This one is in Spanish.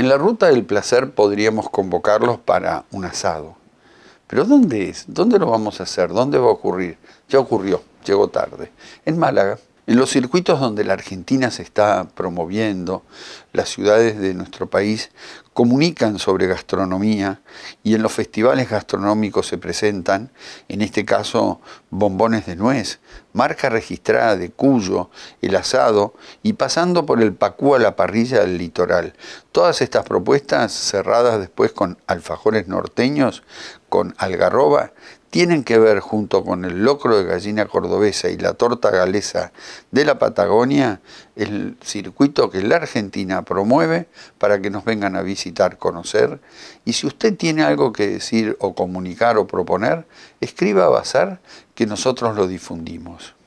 En la ruta del placer podríamos convocarlos para un asado. Pero ¿dónde es? ¿Dónde lo vamos a hacer? ¿Dónde va a ocurrir? Ya ocurrió, llegó tarde. En Málaga. En los circuitos donde la Argentina se está promoviendo, las ciudades de nuestro país comunican sobre gastronomía y en los festivales gastronómicos se presentan, en este caso, bombones de nuez, marca registrada de Cuyo, el asado y pasando por el Pacú a la parrilla del litoral. Todas estas propuestas, cerradas después con alfajores norteños, con algarroba, tienen que ver junto con el locro de gallina cordobesa y la torta galesa de la Patagonia el circuito que la Argentina promueve para que nos vengan a visitar, conocer. Y si usted tiene algo que decir o comunicar o proponer, escriba a Bazar que nosotros lo difundimos.